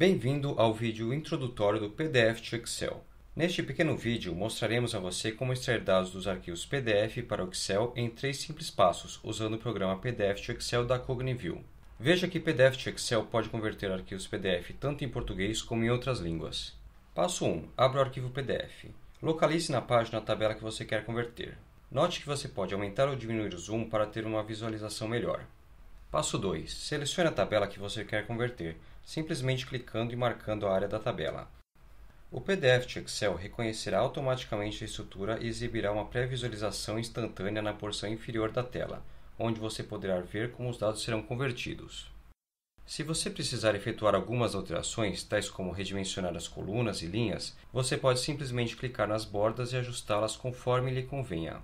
Bem-vindo ao vídeo introdutório do PDF to Excel. Neste pequeno vídeo, mostraremos a você como extrair dados dos arquivos PDF para o Excel em três simples passos, usando o programa PDF to Excel da Cogniview. Veja que PDF to Excel pode converter arquivos PDF tanto em português como em outras línguas. Passo 1. Abra o arquivo PDF. Localize na página a tabela que você quer converter. Note que você pode aumentar ou diminuir o zoom para ter uma visualização melhor. Passo 2. Selecione a tabela que você quer converter, simplesmente clicando e marcando a área da tabela. O PDF de Excel reconhecerá automaticamente a estrutura e exibirá uma pré-visualização instantânea na porção inferior da tela, onde você poderá ver como os dados serão convertidos. Se você precisar efetuar algumas alterações, tais como redimensionar as colunas e linhas, você pode simplesmente clicar nas bordas e ajustá-las conforme lhe convenha.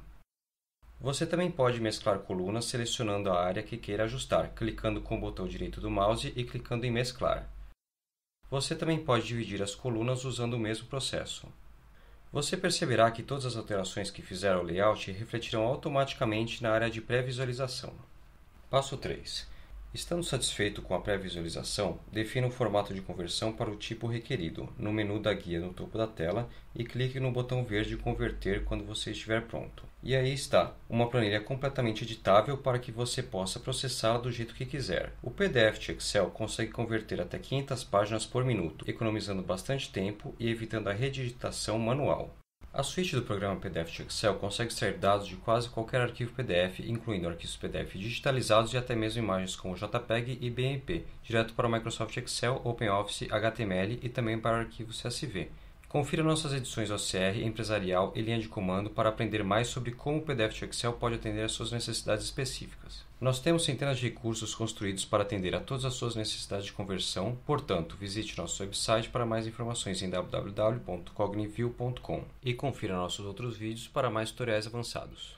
Você também pode mesclar colunas selecionando a área que queira ajustar, clicando com o botão direito do mouse e clicando em mesclar. Você também pode dividir as colunas usando o mesmo processo. Você perceberá que todas as alterações que fizer ao layout refletirão automaticamente na área de pré-visualização. Passo 3. Estando satisfeito com a pré-visualização, defina o formato de conversão para o tipo requerido no menu da guia no topo da tela e clique no botão verde Converter quando você estiver pronto. E aí está, uma planilha completamente editável para que você possa processá-la do jeito que quiser. O PDF de Excel consegue converter até 500 páginas por minuto, economizando bastante tempo e evitando a redigitação manual. A suíte do programa PDF de Excel consegue extrair dados de quase qualquer arquivo PDF, incluindo arquivos PDF digitalizados e até mesmo imagens como JPEG e BMP, direto para o Microsoft Excel, OpenOffice, HTML e também para arquivos CSV. Confira nossas edições OCR, empresarial e linha de comando para aprender mais sobre como o PDF de Excel pode atender às suas necessidades específicas. Nós temos centenas de recursos construídos para atender a todas as suas necessidades de conversão, portanto, visite nosso website para mais informações em www.cogniview.com e confira nossos outros vídeos para mais tutoriais avançados.